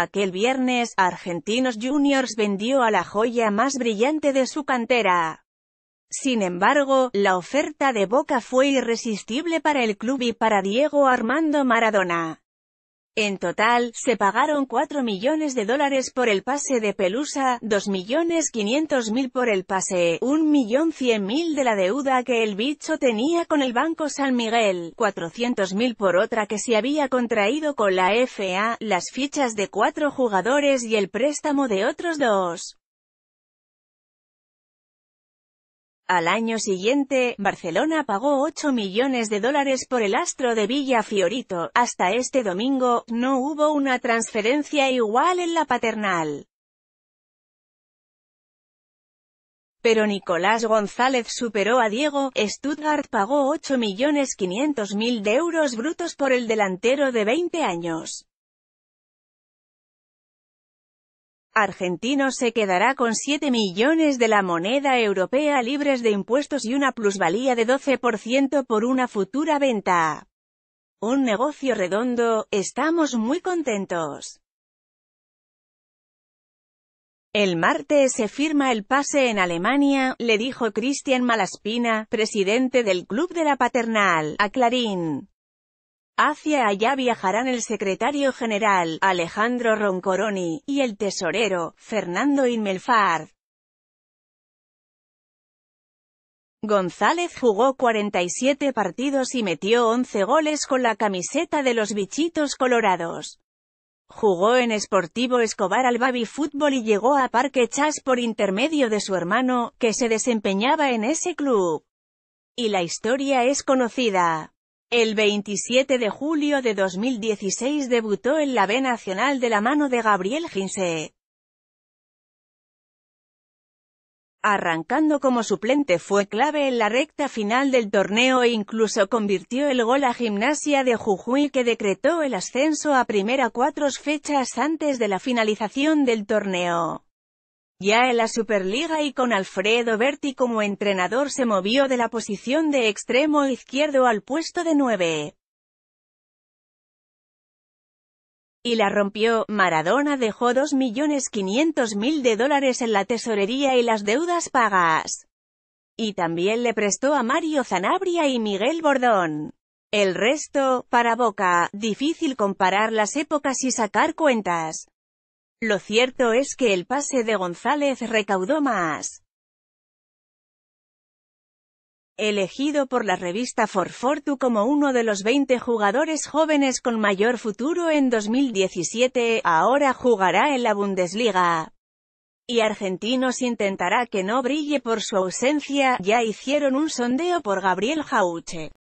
Aquel viernes, Argentinos Juniors vendió a la joya más brillante de su cantera. Sin embargo, la oferta de Boca fue irresistible para el club y para Diego Armando Maradona. En total, se pagaron 4 millones de dólares por el pase de Pelusa, millones mil por el pase, millón mil de la deuda que el bicho tenía con el Banco San Miguel, mil por otra que se había contraído con la FA, las fichas de cuatro jugadores y el préstamo de otros dos. Al año siguiente, Barcelona pagó 8 millones de dólares por el astro de Villa Fiorito. Hasta este domingo, no hubo una transferencia igual en la paternal. Pero Nicolás González superó a Diego, Stuttgart pagó millones mil de euros brutos por el delantero de 20 años. argentino se quedará con 7 millones de la moneda europea libres de impuestos y una plusvalía de 12% por una futura venta. Un negocio redondo, estamos muy contentos. El martes se firma el pase en Alemania, le dijo Christian Malaspina, presidente del club de la paternal, a Clarín. Hacia allá viajarán el secretario general, Alejandro Roncoroni, y el tesorero, Fernando Inmelfard. González jugó 47 partidos y metió 11 goles con la camiseta de los bichitos colorados. Jugó en Sportivo Escobar al Babi Fútbol y llegó a Parque Chas por intermedio de su hermano, que se desempeñaba en ese club. Y la historia es conocida. El 27 de julio de 2016 debutó en la B Nacional de la mano de Gabriel Ginse. Arrancando como suplente fue clave en la recta final del torneo e incluso convirtió el gol a Gimnasia de Jujuy que decretó el ascenso a primera cuatro fechas antes de la finalización del torneo. Ya en la Superliga y con Alfredo Berti como entrenador se movió de la posición de extremo izquierdo al puesto de 9. Y la rompió, Maradona dejó 2.500.000 de dólares en la tesorería y las deudas pagas. Y también le prestó a Mario Zanabria y Miguel Bordón. El resto, para Boca, difícil comparar las épocas y sacar cuentas. Lo cierto es que el pase de González recaudó más. Elegido por la revista Forfortu como uno de los 20 jugadores jóvenes con mayor futuro en 2017, ahora jugará en la Bundesliga. Y Argentinos intentará que no brille por su ausencia, ya hicieron un sondeo por Gabriel Jauche.